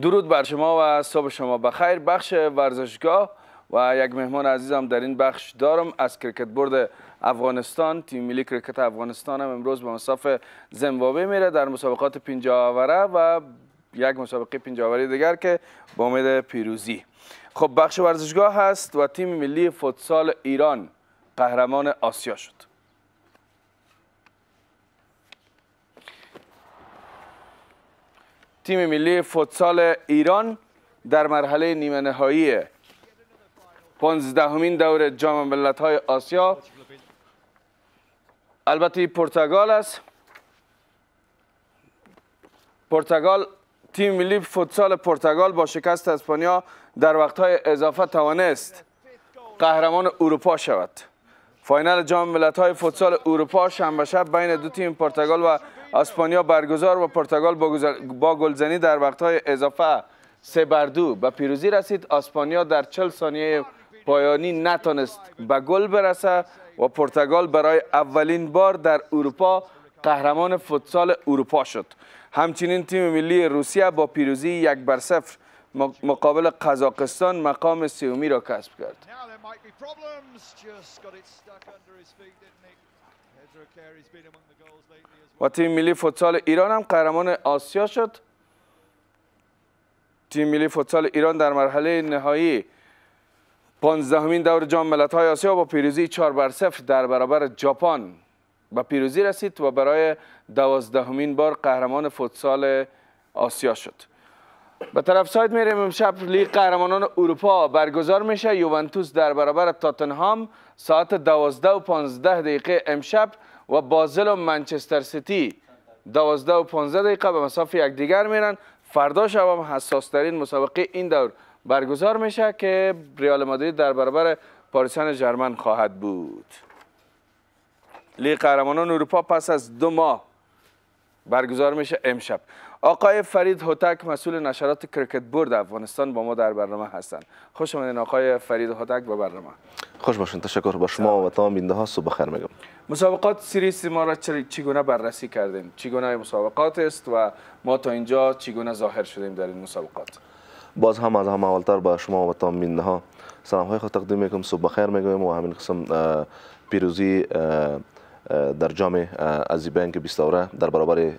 درود بر شما و صبح شما بخیر بخش ورزشگاه و یک مهمان عزیزم در این بخش دارم از کرکت برد افغانستان تیم ملی کرکت افغانستان هم امروز به مساف زمبابوه میره در مسابقات 50 و یک مسابقه 50 دیگر که با امید پیروزی خب بخش ورزشگاه هست و تیم ملی فوتسال ایران قهرمان آسیا شد تیم ملی فوتسال ایران در مرحله نیمه نهایی 15 دور جام ملت‌های آسیا البته پرتغال است پرتغال تیم ملی فوتسال پرتغال با شکست اسپانیا در وقت‌های اضافه توانست قهرمان اروپا شود فاینال جام ملت‌های فوتسال اروپا شنبه شب بین دو تیم پرتغال و اسپانیا برگزار و پرتغال با گلزنی در وقت‌های اضافه سه بر دو به پیروزی رسید اسپانیا در چل ثانیه پایانی نتانست به گل برسه و پرتغال برای اولین بار در اروپا قهرمان فوتسال اروپا شد همچنین تیم ملی روسیه با پیروزی یک بر صفر مقابل قزاقستان مقام سیومی را کسب کرد might be problems. Just got it stuck under his feet, didn't he? been among the goals lately as well. تیم ملی فوتسال ایران هم قهرمان آسیا شد تیم ملی فوتسال ایران در مرحله نهایی 15 پانزدهمین دور جام ملت‌های آسیا با پیروزی 4 بر 0 در برابر ژاپن به پیروزی رسید و برای 12 دوازدهمین بار قهرمان فوتسال آسیا شد به طرف سایت میریم امشب لیگ قهرمانان اروپا برگزار میشه یوونتوس در برابر تاتنهام ساعت 12 و 15 دقیقه امشب و بازل و منچستر سیتی 12 و 15 دقیقه به مسافه دیگر میرن فردا شب هم حساس ترین مسابقه این دور برگزار میشه که ریال مادرید در برابر پاریسان جرمن خواهد بود لیگ قهرمانان اروپا پس از دو ماه برگزار میشه امشب آقای فرید هوتک مسئول نشرات کرکت بورد افغانستان با ما در برنامه هستند خوش آمدین آقای فرید هوتک به برنامه خوش باشین تشکر با شما و تمام بینده ها صبح خیر میگم مسابقات سری ما را چگونه بررسی کردیم چگونه مسابقات است و ما تا اینجا چگونه ظاهر شدیم در این مسابقات باز هم از هم اولتر به شما و تمام بینده ها سلام های خود تقدیم میکنم صبح خیر میگم و همین قسم پیروزی در جام ازی که بیستاوره در برابر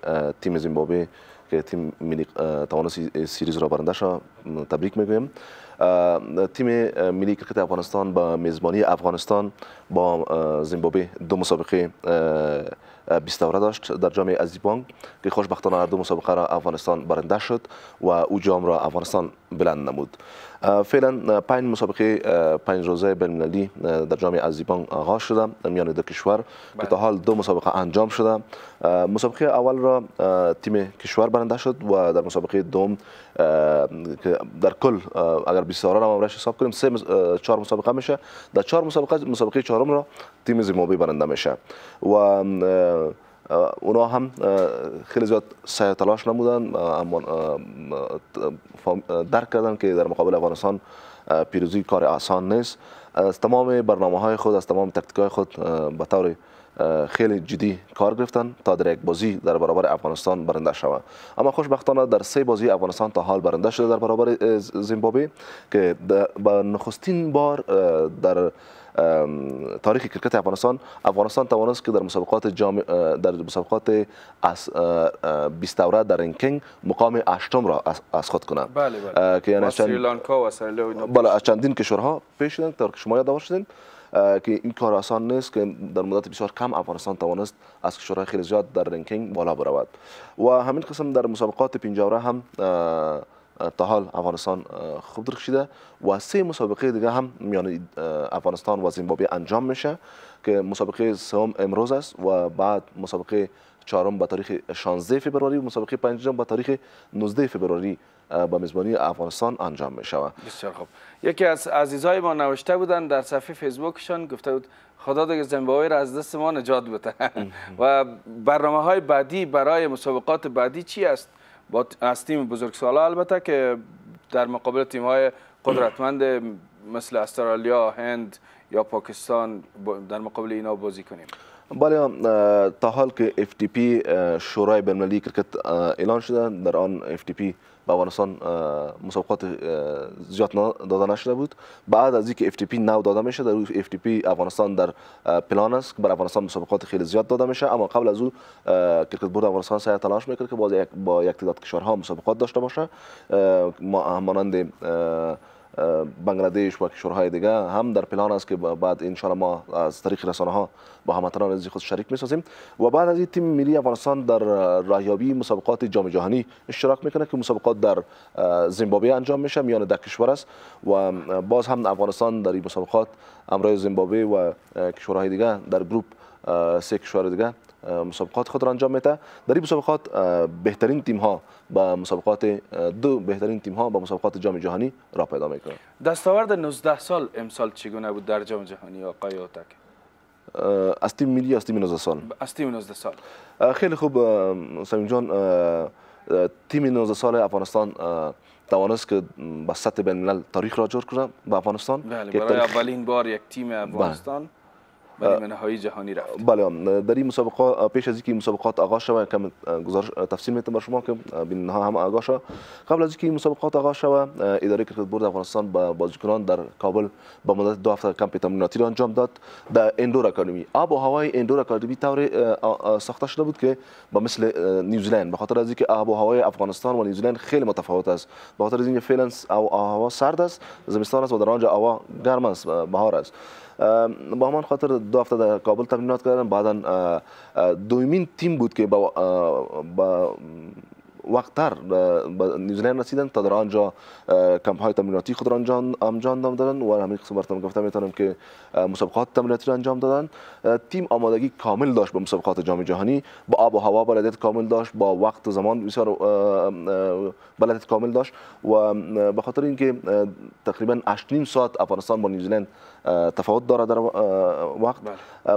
تیم زیمبابوه که تیم ملی توانست سیریز را برنده شد تبریک میگویم تیم ملی کرکت افغانستان با میزبانی افغانستان با زیمبابوه دو مسابقه بیستوره داشت در جام ازیبانگ که خوشبختانه هر دو مسابقه را افغانستان برنده شد و او جام را افغانستان بلند نمود فعلا پنج مسابقه پنج روزه بین در جام ازیبانگ آغاز شده میان دو کشور که تا حال دو مسابقه انجام شده مسابقه اول را تیم کشور برنده شد و در مسابقه دوم در کل اگر 24 را هم حساب کنیم سه چهار مسابقه میشه در چهار مسابقه مسابقه چهارم را تیم برنده میشه و اونا هم خیلی زیاد سعی تلاش نمودن اما درک کردن که در مقابل افغانستان پیروزی کار آسان نیست از تمام برنامه های خود از تمام تکتیک های خود به طور خیلی جدی کار گرفتن تا در یک بازی در برابر افغانستان برنده شوند اما خوشبختانه در سه بازی افغانستان تا حال برنده شده در برابر زیمبابوه که به نخستین بار در تاریخ کرکت افغانستان افغانستان توانست که در مسابقات جام در مسابقات از 20 در رنکینگ مقام هشتم را از خود کنه بله بله که یعنی بله، از چندین کشورها پیش شدن تا که شما یاد شدین که این کار آسان نیست که در مدت بسیار کم افغانستان توانست از کشورهای خیلی زیاد در رنکینگ بالا برود و همین قسم در مسابقات پنجاوره هم تا حال افغانستان خوب درخشیده و سه مسابقه دیگه هم میان افغانستان و زیمبابوه انجام میشه که مسابقه سوم امروز است و بعد مسابقه چهارم به تاریخ 16 فوریه و مسابقه پنجم به تاریخ 19 فوریه به میزبانی افغانستان انجام می شود بسیار خوب یکی از عزیزای ما نوشته بودن در صفحه فیسبوکشان گفته بود خدا دیگه زیمبابوه را از دست ما نجات بده و برنامه های بعدی برای مسابقات بعدی چی است با از تیم بزرگسالا البته که در مقابل تیم های قدرتمند مثل استرالیا، هند یا پاکستان در مقابل اینا بازی کنیم بالا بله، تا حال که پی شورای ملی کرکت اعلان شده در آن پی به افغانستان مسابقات زیاد داده نشده بود بعد از اینکه پی نو داده میشه در پی افغانستان در پلان است که بر افغانستان مسابقات خیلی زیاد داده میشه اما قبل از او کرکت بورد افغانستان سعی تلاش میکرد که باز با یک تعداد کشورها مسابقات داشته باشه ما بنگلادش و کشورهای دیگه هم در پلان است که بعد ان ما از طریق رسانه ها با هموطنان از خود شریک میسازیم و بعد از این تیم ملی افغانستان در راهیابی مسابقات جام جهانی اشتراک میکنه که مسابقات در زیمبابوه انجام میشه میان ده کشور است و باز هم افغانستان در این مسابقات همراه زیمبابوه و کشورهای دیگه در گروپ سه کشور دیگه مسابقات خود را انجام میده در این مسابقات بهترین تیم ها با مسابقات دو بهترین تیم ها با مسابقات جام جهانی را پیدا میکنه دستاورد 19 سال امسال چگونه بود در جام جهانی آقای اوتک از تیم ملی از تیم 19 سال از تیم 19 سال خیلی خوب سمیم جان تیم 19 سال افغانستان توانست که به سطح بین ملل تاریخ را جور کنه به افغانستان بله برای اولین بار یک تیم افغانستان برای منهای جهانی رفت بله در این مسابقه پیش از اینکه مسابقات آغاز شود کم گزارش تفصیل میتم بر شما که بین ها هم آغاز شد قبل از اینکه مسابقات آغاز شود اداره کرکت بورد افغانستان با بازیکنان در کابل با مدت دو هفته کمپ تمریناتی را انجام داد در اندور اکادمی آب و هوای اندور اکادمی طور ساخته شده بود که با مثل نیوزیلند به خاطر از اینکه آب و هوای افغانستان و نیوزیلند خیلی متفاوت است به خاطر از اینکه فعلا هوا سرد است زمستان است و در آنجا هوا گرم است بهار است با همان خاطر دو هفته در کابل تمرینات کردن بعدا دومین تیم بود که با, وقت تر به نیوزیلند رسیدن تا در آنجا کمپ های تمریناتی خود را انجام انجام دادن و همین قسم براتون گفتم میتونم که مسابقات تمریناتی را انجام دادن تیم آمادگی کامل داشت به مسابقات جام جهانی با آب و هوا بلدیت کامل داشت با وقت و زمان بسیار بلدیت کامل داشت و به خاطر اینکه تقریبا 8 ساعت افغانستان با نیوزیلند تفاوت داره در وقت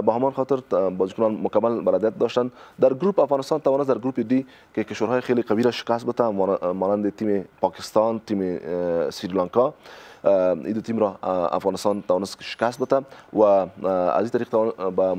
به همان خاطر بازیکنان مکمل بلدیت داشتن در گروپ افغانستان توانست در گروپ دی که کشورهای خیلی قوی را شکست بده مانند تیم پاکستان تیم سریلانکا دو تیم را افغانستان توانست شکست داده و از این طریق به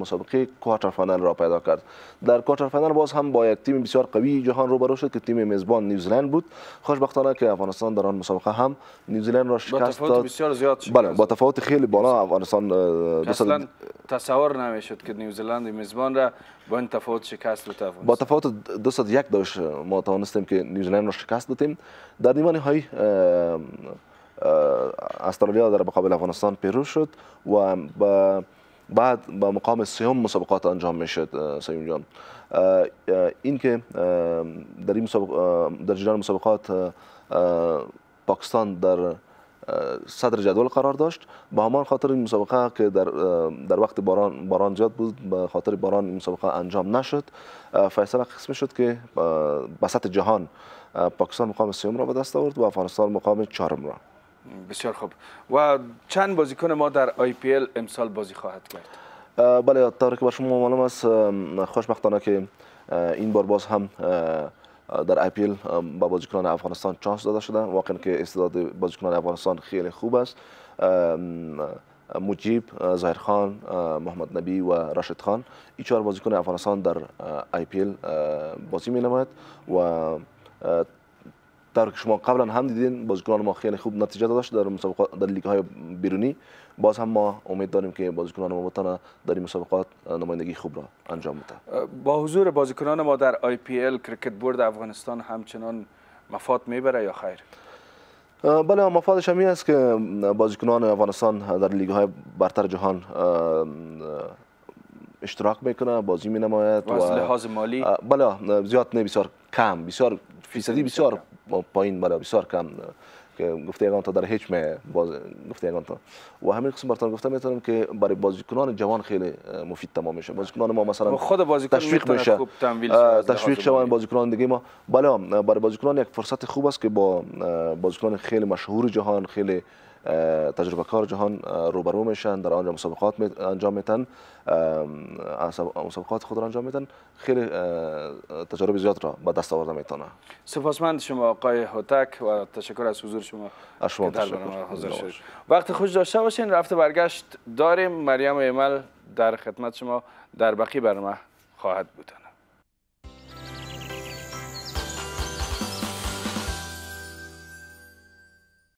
مسابقه کوارتر فینال را پیدا کرد در کوارتر فینال باز هم با یک تیم بسیار قوی جهان روبرو شد که تیم میزبان نیوزیلند بود خوشبختانه که افغانستان در آن مسابقه هم نیوزیلند را شکست داد بسیار زیاد بله با تفاوت خیلی بالا افغانستان اصلا تصور نمیشد که نیوزیلند میزبان را با تفاوت شکست با تفاوت دو صد یک داشت ما توانستیم که نیوزیلند را شکست دادیم در نیمه های استرالیا در مقابل افغانستان پیرو شد و با بعد به مقام سیوم مسابقات انجام میشد سیوم جان این که در این در جریان مسابقات پاکستان در صدر جدول قرار داشت به همان خاطر این مسابقه که در, در وقت باران, باران زیاد بود به خاطر باران این مسابقه انجام نشد فیصله قسمی شد که به جهان پاکستان مقام سیوم را به دست آورد و افغانستان مقام چهارم را بسیار خوب و چند بازیکن ما در آی پی ال امسال بازی خواهد کرد بله تا که بر شما معلوم است خوشبختانه که این بار باز هم در آی پی به بازیکنان افغانستان چانس داده شده واقعا که استعداد بازیکنان افغانستان خیلی خوب است مجیب زهر خان محمد نبی و راشد خان این چهار بازیکن افغانستان در آی پی بازی می نماید و که شما قبلا هم دیدین بازیکنان ما خیلی خوب نتیجه داشت در مسابقات در لیگ های بیرونی باز هم ما امید داریم که بازیکنان ما بتونن در این مسابقات نمایندگی خوب را انجام بده با حضور بازیکنان ما در آی پی ال کرکت بورد افغانستان همچنان مفاد میبره یا خیر بله مفادش همی است که بازیکنان افغانستان در لیگ های برتر جهان اشتراک میکنه بازی می نماید و از لحاظ مالی بله زیاد نه بسیار کم بسیار فیصدی بسیار پایین بله بسیار کم که گفته تا در هیچ می باز گفته تا و همین قسم براتون گفته میتونم که برای بازیکنان جوان خیلی مفید تمام میشه بازیکنان ما مثلا خود تشویق میشه تشویق شوان بازیکنان دیگه ما بله برای بازیکنان یک فرصت خوب است که با بازیکنان خیلی مشهور جهان خیلی تجربه کار جهان روبرو میشن در آنجا مسابقات انجام میتن مسابقات خود را انجام میتن خیلی تجربه زیاد را به دست آورده میتونه سپاسمند شما آقای هوتک و تشکر از حضور شما از شما تشکر وقت خوش داشته باشین رفت برگشت داریم مریم ایمل در خدمت شما در بقی برنامه خواهد بودن